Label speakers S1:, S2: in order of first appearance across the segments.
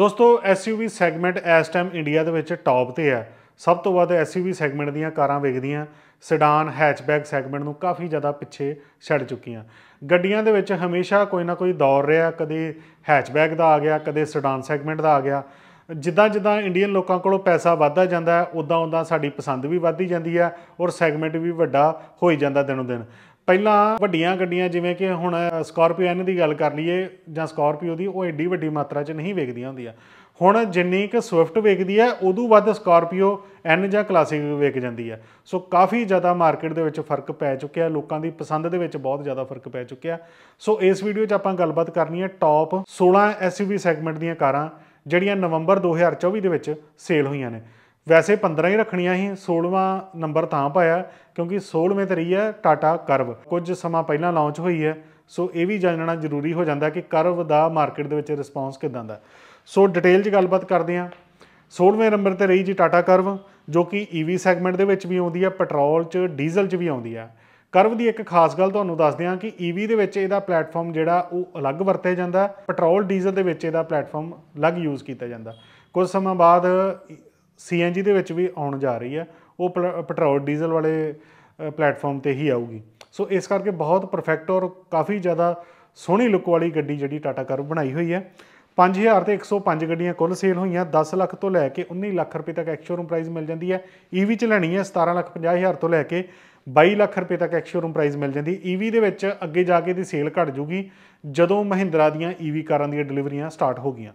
S1: ਦੋਸਤੋ SUV segment ਇਸ time India ਦੇ ਵਿੱਚ ਟੌਪ ਤੇ ਹੈ ਸਭ ਤੋਂ ਵੱਧ SUV ਸੈਗਮੈਂਟ ਦੀਆਂ ਕਾਰਾਂ ਵਿਕਦੀਆਂ ਸੈਡਾਨ ਹੈਚਬੈਕ ਸੈਗਮੈਂਟ ਨੂੰ ਕਾਫੀ ਜ਼ਿਆਦਾ ਪਿੱਛੇ ਛੱਡ ਚੁੱਕੀਆਂ ਗੱਡੀਆਂ ਦੇ ਵਿੱਚ ਹਮੇਸ਼ਾ ਕੋਈ ਨਾ ਕੋਈ ਦੌਰ ਰਿਹਾ ਕਦੇ ਹੈਚਬੈਕ ਦਾ ਆ ਗਿਆ ਕਦੇ ਸੈਡਾਨ ਸੈਗਮੈਂਟ ਦਾ ਆ ਗਿਆ ਜਿੱਦਾਂ ਜਿੱਦਾਂ ਇੰਡੀਅਨ ਲੋਕਾਂ ਕੋਲੋਂ ਪੈਸਾ ਵੱਧਦਾ ਜਾਂਦਾ ਹੈ ਉਦਾਂ ਉਦਾਂ ਸਾਡੀ ਪਸੰਦ ਵੀ ਵੱਧਦੀ ਜਾਂਦੀ ਹੈ ਔਰ ਸੈਗਮੈਂਟ ਵੀ ਵੱਡਾ ਹੋਈ ਜਾਂਦਾ ਦਿਨੋਂ ਦਿਨ ਪਹਿਲਾਂ ਵੱਡੀਆਂ ਗੱਡੀਆਂ ਜਿਵੇਂ ਕਿ ਹੁਣ ਸਕਾਰਪੀਓ ਐਨ ਦੀ ਗੱਲ ਕਰ ਲਈਏ ਜਾਂ ਸਕਾਰਪੀਓ ਦੀ ਉਹ ਐਡੀ ਵੱਡੀ ਮਾਤਰਾ 'ਚ ਨਹੀਂ ਵੇਖਦੀਆਂ ਹੁੰਦੀਆਂ ਹੁਣ ਜਿੰਨੀ ਕਿ ਸਵਿਫਟ ਵੇਖਦੀ ਹੈ ਉਦੋਂ ਵੱਧ ਸਕਾਰਪੀਓ ਐਨ ਜਾਂ ਕਲਾਸਿਕ ਵੇਖ ਜਾਂਦੀ ਹੈ ਸੋ ਕਾਫੀ ਜ਼ਿਆਦਾ ਮਾਰਕੀਟ ਦੇ ਵਿੱਚ ਫਰਕ ਪੈ ਚੁੱਕਿਆ ਲੋਕਾਂ ਦੀ ਪਸੰਦ ਦੇ ਵਿੱਚ ਬਹੁਤ ਜ਼ਿਆਦਾ ਫਰਕ ਪੈ ਚੁੱਕਿਆ ਸੋ ਇਸ ਵੀਡੀਓ 'ਚ ਆਪਾਂ ਗੱਲਬਾਤ ਕਰਨੀ ਹੈ ਟੌਪ 16 ਐਸਯੂਵੀ ਸੈਗਮੈਂਟ ਦੀਆਂ ਕਾਰਾਂ ਜਿਹੜੀਆਂ ਨਵੰਬਰ 2024 ਦੇ ਵਿੱਚ ਸੇਲ ਹੋਈਆਂ ਨੇ ਵੈਸੇ 15 ਹੀ ਰੱਖਣੀਆਂ ਸੀ 16ਵਾਂ ਨੰਬਰ ਤਾਂ ਪਾਇਆ ਕਿਉਂਕਿ 16ਵੇਂ ਤੇ ਰਹੀ ਹੈ ਟਾਟਾ ਕਰਵ ਕੁਝ ਸਮਾਂ ਪਹਿਲਾਂ ਲਾਂਚ ਹੋਈ ਹੈ ਸੋ ਇਹ ਵੀ ਜਾਣਨਾ ਜ਼ਰੂਰੀ ਹੋ ਜਾਂਦਾ ਕਿ ਕਰਵ ਦਾ ਮਾਰਕੀਟ ਦੇ ਵਿੱਚ ਰਿਸਪੌਂਸ ਕਿਦਾਂ ਦਾ ਸੋ ਡਿਟੇਲ 'ਚ ਗੱਲਬਾਤ ਕਰਦੇ ਹਾਂ 16ਵੇਂ ਨੰਬਰ ਤੇ ਰਹੀ ਜੀ ਟਾਟਾ ਕਰਵ ਜੋ ਕਿ EV ਸੈਗਮੈਂਟ ਦੇ ਵਿੱਚ ਵੀ ਆਉਂਦੀ ਹੈ ਪੈਟਰੋਲ 'ਚ ਡੀਜ਼ਲ 'ਚ ਵੀ ਆਉਂਦੀ ਹੈ ਕਰਵ ਦੀ ਇੱਕ ਖਾਸ ਗੱਲ ਤੁਹਾਨੂੰ ਦੱਸਦੇ ਹਾਂ ਕਿ EV ਦੇ ਵਿੱਚ ਇਹਦਾ ਪਲੇਟਫਾਰਮ ਜਿਹੜਾ ਉਹ ਅਲੱਗ ਵਰਤਿਆ ਜਾਂਦਾ ਪੈਟਰੋਲ ਡੀਜ਼ਲ ਦੇ ਵਿੱਚ ਇਹਦਾ ਪਲੇਟਫਾਰਮ ਅਲੱਗ ਯੂਜ਼ ਕੀਤਾ ਜਾਂਦਾ ਕੁਝ ਸਮਾਂ ਬਾਅਦ ਸੀਐਨਜੀ ਦੇ ਵਿੱਚ ਵੀ ਆਉਣ ਜਾ ਰਹੀ ਹੈ ਉਹ ਪੈਟਰੋਲ ਡੀਜ਼ਲ ਵਾਲੇ ਪਲੇਟਫਾਰਮ ਤੇ ਹੀ ਆਊਗੀ ਸੋ ਇਸ ਕਰਕੇ ਬਹੁਤ ਪਰਫੈਕਟ ਔਰ ਕਾਫੀ ਜ਼ਿਆਦਾ ਸੋਹਣੀ ਲੁੱਕ ਵਾਲੀ ਗੱਡੀ ਜਿਹੜੀ ਟਾਟਾ ਕਾਰ ਬਣਾਈ ਹੋਈ ਹੈ 5000 ਤੇ 105 ਗੱਡੀਆਂ ਕੁੱਲ ਸੇਲ ਹੋਈਆਂ 10 ਲੱਖ ਤੋਂ ਲੈ ਕੇ 19 ਲੱਖ ਰੁਪਏ ਤੱਕ ਐਕਸ਼ੋਰੂਮ ਪ੍ਰਾਈਸ ਮਿਲ ਜਾਂਦੀ ਹੈ ਈਵੀ e ਚ ਲੈਣੀ ਹੈ 17 ਲੱਖ 50000 ਤੋਂ ਲੈ ਕੇ 22 ਲੱਖ ਰੁਪਏ ਤੱਕ ਐਕਸ਼ੋਰੂਮ ਪ੍ਰਾਈਸ ਮਿਲ ਜਾਂਦੀ ਹੈ e ਈਵੀ ਦੇ ਵਿੱਚ ਅੱਗੇ ਜਾ ਕੇ ਦੀ ਸੇਲ ਘਟ ਜੂਗੀ ਜਦੋਂ ਮਹਿੰਦਰਾ ਦੀਆਂ ਈਵੀ e ਕਾਰਾਂ ਦੀਆਂ ਡਿਲੀਵਰੀਆਂ ਸਟਾਰਟ ਹੋ ਗਈਆਂ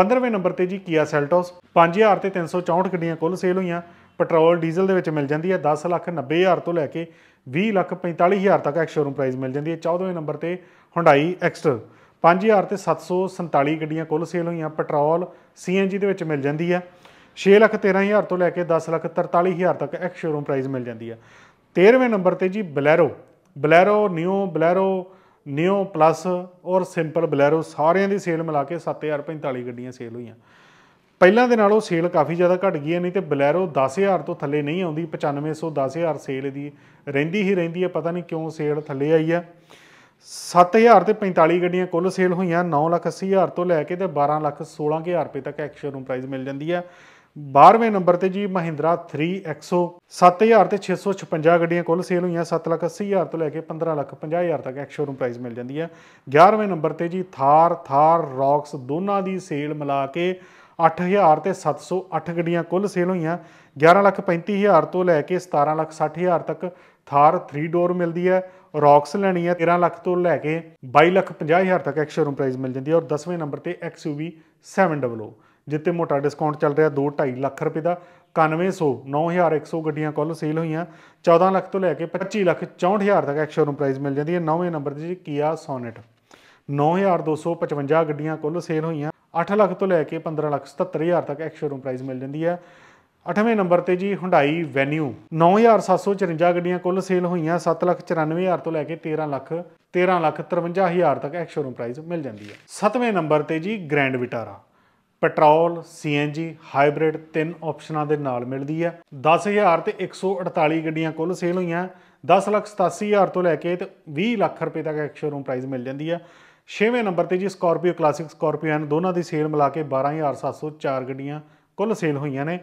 S1: 15ਵੇਂ ਨੰਬਰ ਤੇ ਜੀ Kia Seltos 5000 ਤੇ 364 ਗੱਡੀਆਂ ਕੁੱਲ ਸੇਲ ਹੋਈਆਂ ਪੈਟਰੋਲ ਡੀਜ਼ਲ ਦੇ ਵਿੱਚ ਮਿਲ ਜਾਂਦੀ ਹੈ 10 ਲੱਖ 90 ਹਜ਼ਾਰ ਤੋਂ ਲੈ ਕੇ 20 ਲੱਖ 45 ਹਜ਼ਾਰ ਤੱਕ ਐਕਸ ਸ਼ੋਰੂਮ ਪ੍ਰਾਈਸ ਮਿਲ ਜਾਂਦੀ ਹੈ 14ਵੇਂ ਨੰਬਰ ਤੇ Hyundai Exter 5000 ਤੇ 747 ਗੱਡੀਆਂ ਕੁੱਲ ਸੇਲ ਹੋਈਆਂ ਪੈਟਰੋਲ CNG ਦੇ ਵਿੱਚ ਮਿਲ ਜਾਂਦੀ ਹੈ 6 ਲੱਖ 13 ਹਜ਼ਾਰ ਤੋਂ ਲੈ ਕੇ 10 ਲੱਖ 43 ਹਜ਼ਾਰ ਤੱਕ ਐਕਸ ਸ਼ੋਰੂਮ ਪ੍ਰਾਈਸ ਮਿਲ ਜਾਂਦੀ ਹੈ 13ਵੇਂ ਨੰਬਰ ਤੇ ਜੀ Bolero Bolero new Bolero Neo plus ਔਰ ਸਿੰਪਲ ਬਲੈਰੋ ਸਾਰਿਆਂ ਦੀ ਸੇਲ ਮਿਲਾ ਕੇ 7045 ਗੱਡੀਆਂ ਸੇਲ ਹੋਈਆਂ ਪਹਿਲਾਂ ਦੇ ਨਾਲੋਂ ਸੇਲ ਕਾਫੀ ਜ਼ਿਆਦਾ ਘਟ ਗਈ ਹੈ ਨਹੀਂ ਤੇ ਬਲੈਰੋ 10000 ਤੋਂ ਥੱਲੇ ਨਹੀਂ ਆਉਂਦੀ 9500 10000 ਸੇਲ ਦੀ ਰਹਿੰਦੀ ਹੀ ਰਹਿੰਦੀ ਹੈ ਪਤਾ ਨਹੀਂ ਕਿਉਂ ਸੇਲ ਥੱਲੇ ਆਈ ਹੈ 7000 ਤੇ 45 ਗੱਡੀਆਂ ਕੁੱਲ ਸੇਲ ਹੋਈਆਂ 9 ਲੱਖ 80 ਹਜ਼ਾਰ ਤੋਂ ਲੈ ਕੇ ਤੇ 12 ਲੱਖ 16 ਹਜ਼ਾਰ ਰੁਪਏ ਤੱਕ ਐਕਸ਼ਨ ਰੂਮ ਪ੍ਰਾਈਸ ਮਿਲ ਜਾਂਦੀ ਹੈ 12ਵੇਂ ਨੰਬਰ ਤੇ ਜੀ ਮਹਿੰਦਰਾ 3XO 7000 ਤੇ 656 ਗੱਡੀਆਂ ਕੁੱਲ ਸੇਲ ਹੋਈਆਂ 7,80,000 ਤੋਂ ਲੈ ਕੇ 15,50,000 ਤੱਕ ਐਕਸ ਸ਼ੋਰੂਮ ਪ੍ਰਾਈਸ ਮਿਲ ਜਾਂਦੀ ਹੈ 11ਵੇਂ ਨੰਬਰ ਤੇ ਜੀ ਥਾਰ ਥਾਰ ਰੌਕਸ ਦੋਨਾਂ ਦੀ ਸੇਲ ਮਿਲਾ ਕੇ 8000 ਤੇ 708 ਗੱਡੀਆਂ ਕੁੱਲ ਸੇਲ ਹੋਈਆਂ 11,35,000 ਤੋਂ ਲੈ ਕੇ 17,60,000 ਤੱਕ ਥਾਰ 3 ਡੋਰ ਮਿਲਦੀ ਹੈ ਰੌਕਸ ਲੈਣੀ ਹੈ 13 ਲੱਖ ਤੋਂ ਲੈ ਕੇ 22 ਲੱਖ 50 ਹਜ਼ਾਰ ਤੱਕ ਐਕਸ ਸ਼ੋਰੂਮ ਪ੍ਰਾਈਸ ਮਿਲ ਜਾਂਦੀ ਹੈ ਔਰ 10ਵੇਂ ਨੰਬਰ ਤੇ XUV 700 ਜਿੱਤੇ ਮੋਟਾ ਡਿਸਕਾਊਂਟ ਚੱਲ ਰਿਹਾ 2.5 ਲੱਖ ਰੁਪਏ ਦਾ 9100 9100 ਗੱਡੀਆਂ ਕੁੱਲ ਸੇਲ ਹੋਈਆਂ 14 ਲੱਖ ਤੋਂ ਲੈ ਕੇ 25 ਲੱਖ 64000 ਤੱਕ ਐਕਸ਼ਨ ਪ੍ਰਾਈਸ ਮਿਲ ਜਾਂਦੀ ਹੈ 9ਵੇਂ ਨੰਬਰ ਤੇ ਜੀ ਕੀਆ Sonet 9255 ਗੱਡੀਆਂ ਕੁੱਲ ਸੇਲ ਹੋਈਆਂ 8 ਲੱਖ ਤੋਂ ਲੈ ਕੇ 15 ਲੱਖ 77000 ਤੱਕ ਐਕਸ਼ਨ ਪ੍ਰਾਈਸ ਮਿਲ ਜਾਂਦੀ ਹੈ 8ਵੇਂ ਨੰਬਰ ਤੇ ਜੀ ਹੁੰਡਾਈ ਵੈਨਿਊ 9754 ਗੱਡੀਆਂ ਕੁੱਲ ਸੇਲ ਹੋਈਆਂ 7,94,000 ਤੋਂ ਲੈ ਕੇ 13 ਲੱਖ 13 ਲੱਖ 53000 ਤੱਕ ਐਕਸ਼ੋਰੂਮ ਪ੍ਰਾਈਸ ਮਿਲ ਜਾਂਦੀ ਹੈ 7ਵੇਂ ਨੰਬਰ ਤੇ ਜੀ Grand Vitara petrol CNG hybrid ਤਿੰਨ ਆਪਸ਼ਨਾਂ ਦੇ ਨਾਲ ਮਿਲਦੀ ਹੈ 10000 ਤੇ 148 ਗੱਡੀਆਂ ਕੁੱਲ ਸੇਲ ਹੋਈਆਂ 10 ਲੱਖ 87000 ਤੋਂ ਲੈ ਕੇ ਤੇ 20 ਲੱਖ ਰੁਪਏ ਤੱਕ ਐਕਸ਼ੋਰੂਮ ਪ੍ਰਾਈਸ ਮਿਲ ਜਾਂਦੀ ਹੈ 6ਵੇਂ ਨੰਬਰ ਤੇ ਜੀ ਸਕਾਰਪੀਓ ਕਲਾਸਿਕ ਸਕਾਰਪੀਓ ਐਨ ਦੋਨਾਂ ਦੀ ਸੇਲ ਮਿਲਾ ਕੇ 12704 ਗੱਡੀਆਂ ਕੁੱਲ ਸੇਲ ਹੋਈਆਂ ਨੇ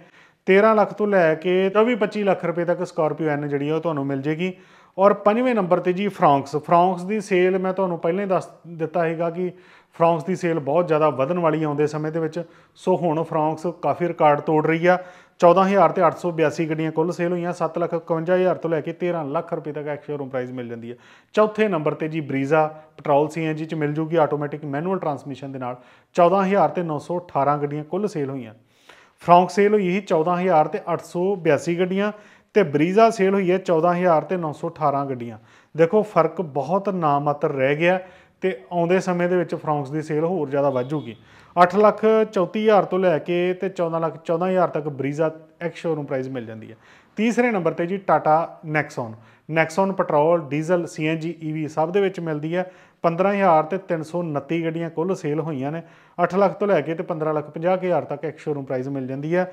S1: 13 ਲੱਖ ਤੋਂ ਲੈ ਕੇ 24 25 ਲੱਖ ਰੁਪਏ ਤੱਕ ਸਕਾਰਪੀਓ ਐਨ ਜਿਹੜੀ ਉਹ ਤੁਹਾਨੂੰ ਮਿਲ ਜੇਗੀ ਔਰ ਪੰਜਵੇਂ ਨੰਬਰ ਤੇ ਜੀ ਫਰਾਂਕਸ ਫਰਾਂਕਸ ਦੀ ਸੇਲ ਮੈਂ ਤੁਹਾਨੂੰ ਪਹਿਲਾਂ ਹੀ ਦੱਸ ਦਿੱਤਾ ਹੈਗਾ ਕਿ ਫਰਾਂਕਸ ਦੀ ਸੇਲ ਬਹੁਤ ਜ਼ਿਆਦਾ ਵਧਣ ਵਾਲੀ ਆਉਂਦੇ ਸਮੇਂ ਦੇ ਵਿੱਚ ਸੋ ਹੁਣ ਫਰਾਂਕਸ ਕਾਫੀ ਰਿਕਾਰਡ ਤੋੜ ਰਹੀ ਆ 14000 ਤੇ 882 ਗੱਡੀਆਂ ਕੁੱਲ ਸੇਲ ਹੋਈਆਂ 751000 ਤੋਂ ਲੈ ਕੇ 13 ਲੱਖ ਰੁਪਏ ਤੱਕ ਐਕਸ ਸ਼ੋਰੂਮ ਪ੍ਰਾਈਸ ਮਿਲ ਜਾਂਦੀ ਹੈ ਚੌਥੇ ਨੰਬਰ ਤੇ ਜੀ ਬਰੀਜ਼ਾ ਪੈਟਰੋਲ ਸੀਐਨਜੀ ਚ ਮਿਲ ਜੂਗੀ ਆਟੋਮੈਟਿਕ ਮੈਨੂਅਲ ਟਰਾਂਸਮਿਸ਼ਨ ਦੇ ਨਾਲ 14000 ਤੇ 918 ਗੱਡੀਆਂ ਕੁੱਲ ਸੇਲ ਹੋਈਆਂ ਫਰਾਂਕਸ ਸੇਲ ਹੋਈ ਹੀ 14000 ਤੇ 882 ਗੱਡੀਆਂ ਤੇ ਬਰੀਜ਼ਾ ਸੇਲ ਹੋਈ ਹੈ 14000 ਤੇ 918 ਗੱਡੀਆਂ ਦੇਖੋ ਫਰਕ ਬਹੁਤ ਨਾਮਾਤਰ ਰਹਿ ਗਿਆ ਤੇ ਆਉਂਦੇ ਸਮੇਂ ਦੇ ਵਿੱਚ ਫਰਾਂਕਸ ਦੀ ਸੇਲ ਹੋਰ ਜ਼ਿਆਦਾ ਵਧੂਗੀ 8 ਲੱਖ 34000 ਤੋਂ ਲੈ ਕੇ ਤੇ 14 ਲੱਖ 14000 ਤੱਕ ਬਰੀਜ਼ਾ ਐਕਸ ਸ਼ੋਰੂਮ ਪ੍ਰਾਈਸ ਮਿਲ ਜਾਂਦੀ ਹੈ ਤੀਸਰੇ ਨੰਬਰ ਤੇ ਜੀ Tata Nexon Nexon petrol diesel CNG EV ਸਭ ਦੇ ਵਿੱਚ ਮਿਲਦੀ ਹੈ 15000 ਤੇ 329 ਗੱਡੀਆਂ ਕੁੱਲ ਸੇਲ ਹੋਈਆਂ ਨੇ 8 ਲੱਖ ਤੋਂ ਲੈ ਕੇ ਤੇ 15 ਲੱਖ 50000 ਤੱਕ ਐਕਸ ਸ਼ੋਰੂਮ ਪ੍ਰਾਈਸ ਮਿਲ ਜਾਂਦੀ ਹੈ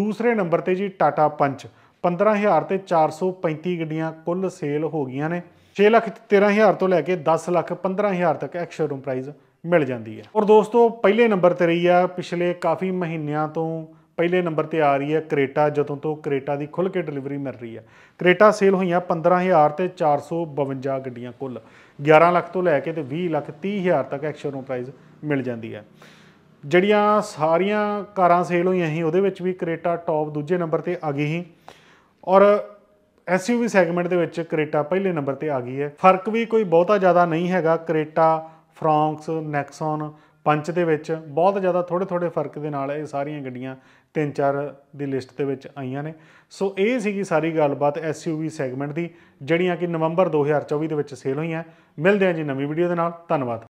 S1: ਦੂਸਰੇ ਨੰਬਰ ਤੇ ਜੀ ਟਾਟਾ ਪੰਚ 15000 ਤੇ 435 ਗੱਡੀਆਂ ਕੁੱਲ ਸੇਲ ਹੋ ਗਈਆਂ ਨੇ 6 ਲੱਖ 13000 ਤੋਂ ਲੈ ਕੇ 10 ਲੱਖ 15000 ਤੱਕ ਐਕਸ ਸ਼ੋਰੂਮ ਪ੍ਰਾਈਸ ਮਿਲ ਜਾਂਦੀ ਹੈ ਔਰ ਦੋਸਤੋ ਪਹਿਲੇ ਨੰਬਰ ਤੇ ਰਹੀ ਆ ਪਿਛਲੇ ਕਾਫੀ ਮਹੀਨਿਆਂ ਤੋਂ ਪਹਿਲੇ ਨੰਬਰ ਤੇ ਆ ਰਹੀ ਹੈ ਕ੍ਰੇਟਾ ਜਦੋਂ ਤੋਂ ਕ੍ਰੇਟਾ ਦੀ ਖੁੱਲ ਕੇ ਡਿਲੀਵਰੀ ਮਿਲ ਰਹੀ ਹੈ ਕ੍ਰੇਟਾ ਸੇਲ ਹੋਈਆਂ 15000 ਤੇ 452 ਗੱਡੀਆਂ ਕੁੱਲ 11 ਲੱਖ ਤੋਂ ਲੈ ਕੇ ਤੇ 20 ਲੱਖ 30000 ਤੱਕ ਐਕਸ਼ੋਰੂਮ ਪ੍ਰਾਈਸ ਮਿਲ ਜਾਂਦੀ ਹੈ ਜਿਹੜੀਆਂ ਸਾਰੀਆਂ ਕਾਰਾਂ ਸੇਲ ਹੋਈਆਂ ਸੀ ਉਹਦੇ ਵਿੱਚ ਵੀ ਕ੍ਰੇਟਾ ਟੌਪ ਦੂਜੇ ਨੰਬਰ ਤੇ ਆ ਗਈ ਸੀ ਔਰ ਐਸਯੂਵੀ ਸੈਗਮੈਂਟ ਦੇ ਵਿੱਚ ਕ੍ਰੇਟਾ ਪਹਿਲੇ ਨੰਬਰ ਤੇ ਆ ਗਈ ਹੈ ਫਰਕ ਵੀ ਕੋਈ ਬਹੁਤਾ ਜ਼ਿਆਦਾ ਨਹੀਂ ਹੈਗਾ ਕ੍ਰੇਟਾ ਫਰਾਂਕਸ ਨੈਕਸਨ ਪੰਚ ਦੇ ਵਿੱਚ ਬਹੁਤ ਜ਼ਿਆਦਾ ਥੋੜੇ ਥੋੜੇ ਫਰਕ ਦੇ ਨਾਲ ਇਹ ਸਾਰੀਆਂ ਗੱਡੀਆਂ ਤਿੰਨ ਚਾਰ ਦੀ ਲਿਸਟ ਦੇ ਵਿੱਚ ਆਈਆਂ ਨੇ ਸੋ ਇਹ ਸੀਗੀ ਸਾਰੀ ਗੱਲਬਾਤ SUV ਸੈਗਮੈਂਟ ਦੀ ਜਿਹੜੀਆਂ ਕਿ ਨਵੰਬਰ 2024 ਦੇ ਵਿੱਚ ਸੇਲ ਹੋਈਆਂ ਮਿਲਦੇ ਹਾਂ ਜੀ ਨਵੀਂ ਵੀਡੀਓ ਦੇ ਨਾਲ ਧੰਨਵਾਦ